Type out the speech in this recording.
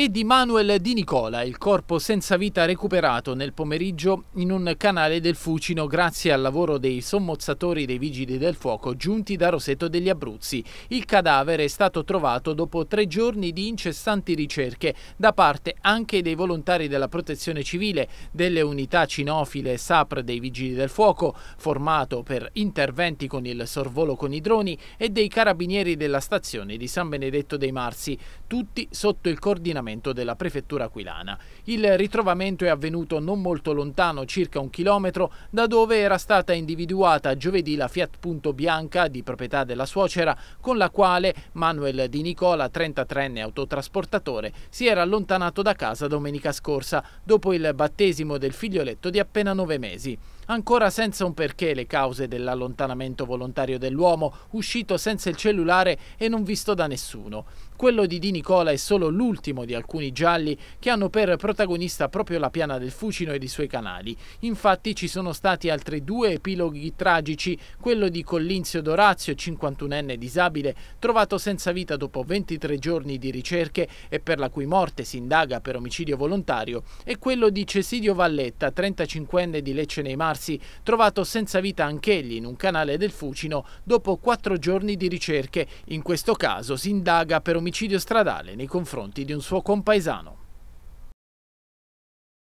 e di Manuel Di Nicola, il corpo senza vita recuperato nel pomeriggio in un canale del Fucino grazie al lavoro dei sommozzatori dei vigili del fuoco giunti da Roseto degli Abruzzi. Il cadavere è stato trovato dopo tre giorni di incessanti ricerche da parte anche dei volontari della protezione civile, delle unità cinofile SAPR dei vigili del fuoco, formato per interventi con il sorvolo con i droni e dei carabinieri della stazione di San Benedetto dei Marsi, tutti sotto il coordinamento dipartimento della prefettura aquilana. Il ritrovamento è avvenuto non molto lontano, circa un chilometro, da dove era stata individuata giovedì la Fiat Punto Bianca di proprietà della suocera, con la quale Manuel Di Nicola, 33enne autotrasportatore, si era allontanato da casa domenica scorsa, dopo il battesimo del figlioletto di appena nove mesi. Ancora senza un perché le cause dell'allontanamento volontario dell'uomo, uscito senza il cellulare e non visto da nessuno. Quello di Di Nicola è solo l'ultimo di alcuni gialli che hanno per protagonista proprio la piana del Fucino ed i suoi canali. Infatti ci sono stati altri due epiloghi tragici, quello di Collinzio Dorazio, 51enne disabile, trovato senza vita dopo 23 giorni di ricerche e per la cui morte si indaga per omicidio volontario, e quello di Cesidio Valletta, 35enne di Lecce nei Marsi, trovato senza vita anch'egli in un canale del Fucino dopo 4 giorni di ricerche. In questo caso si indaga per omicidio omicidio stradale nei confronti di un suo compaesano.